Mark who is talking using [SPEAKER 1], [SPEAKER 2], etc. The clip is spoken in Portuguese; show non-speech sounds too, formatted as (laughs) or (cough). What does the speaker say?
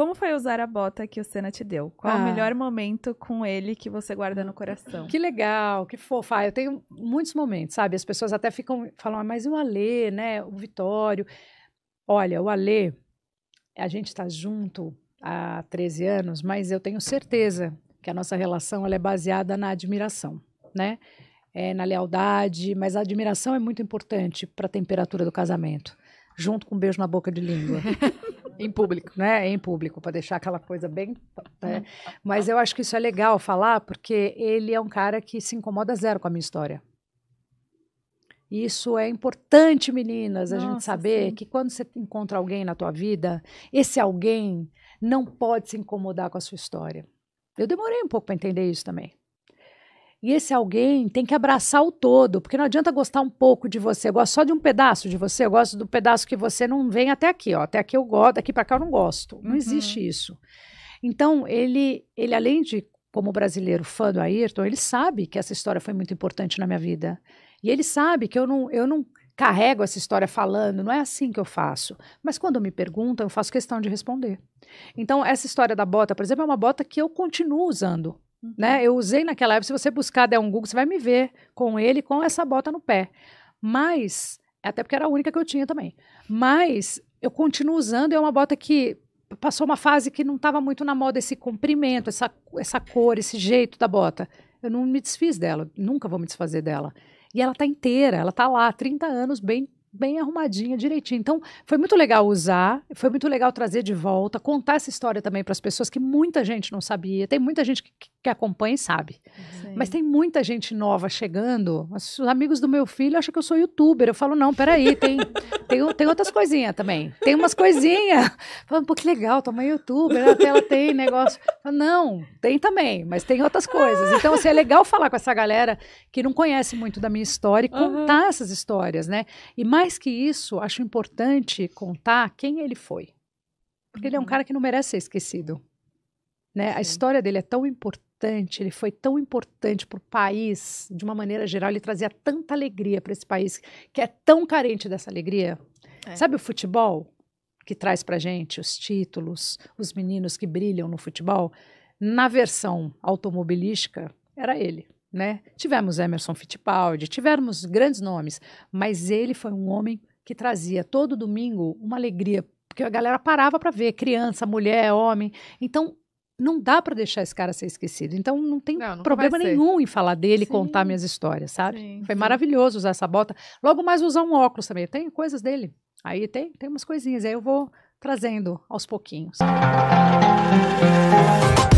[SPEAKER 1] Como foi usar a bota que o Senna te deu? Qual ah. o melhor momento com ele que você guarda no coração? Que legal, que fofa. Ah, eu tenho muitos momentos, sabe? As pessoas até ficam, falam, ah, mas e o Alê, né? O Vitório. Olha, o Alê, a gente está junto há 13 anos, mas eu tenho certeza que a nossa relação ela é baseada na admiração, né? É, na lealdade, mas a admiração é muito importante para a temperatura do casamento, junto com um beijo na boca de língua. (laughs) Em público. Né? Em público, para deixar aquela coisa bem. Né? Uhum. Mas eu acho que isso é legal falar, porque ele é um cara que se incomoda zero com a minha história. Isso é importante, meninas, a Nossa, gente saber sim. que quando você encontra alguém na tua vida, esse alguém não pode se incomodar com a sua história. Eu demorei um pouco para entender isso também. E esse alguém tem que abraçar o todo, porque não adianta gostar um pouco de você. Eu gosto só de um pedaço de você, eu gosto do pedaço que você não vem até aqui, ó. Até aqui eu gosto, daqui para cá eu não gosto. Não uhum. existe isso. Então, ele, ele além de como brasileiro fã do Ayrton, ele sabe que essa história foi muito importante na minha vida. E ele sabe que eu não, eu não carrego essa história falando, não é assim que eu faço. Mas quando me perguntam, eu faço questão de responder. Então, essa história da bota, por exemplo, é uma bota que eu continuo usando. Né? Uhum. Eu usei naquela época, se você buscar, der um Google, você vai me ver com ele com essa bota no pé. Mas, até porque era a única que eu tinha também. Mas eu continuo usando, é uma bota que passou uma fase que não estava muito na moda esse comprimento, essa, essa cor, esse jeito da bota. Eu não me desfiz dela, nunca vou me desfazer dela. E ela tá inteira, ela tá lá, 30 anos bem bem arrumadinha, direitinho. Então, foi muito legal usar, foi muito legal trazer de volta, contar essa história também para as pessoas que muita gente não sabia. Tem muita gente que, que acompanha e sabe. Sim. Mas tem muita gente nova chegando. Os amigos do meu filho acham que eu sou youtuber. Eu falo, não, peraí, tem, tem, tem outras coisinhas também. Tem umas coisinhas. (laughs) Falando, pô, que legal, toma é youtuber, até ela tem negócio. Falo, não, tem também, mas tem outras coisas. Ah. Então, assim, é legal falar com essa galera que não conhece muito da minha história e contar uhum. essas histórias, né? E mais mais que isso, acho importante contar quem ele foi. Porque uhum. ele é um uhum. cara que não merece ser esquecido. Né? A história dele é tão importante, ele foi tão importante para o país, de uma maneira geral, ele trazia tanta alegria para esse país, que é tão carente dessa alegria. É. Sabe o futebol que traz para gente os títulos, os meninos que brilham no futebol? Na versão automobilística, era ele. Né? Tivemos Emerson Fittipaldi, tivemos grandes nomes, mas ele foi um homem que trazia todo domingo uma alegria, porque a galera parava para ver, criança, mulher, homem. Então, não dá para deixar esse cara ser esquecido. Então, não tem não, problema nenhum em falar dele e contar minhas histórias, sabe? Sim, foi sim. maravilhoso usar essa bota. Logo mais usar um óculos também. Tem coisas dele. Aí tem, tem umas coisinhas. Aí eu vou trazendo aos pouquinhos. Música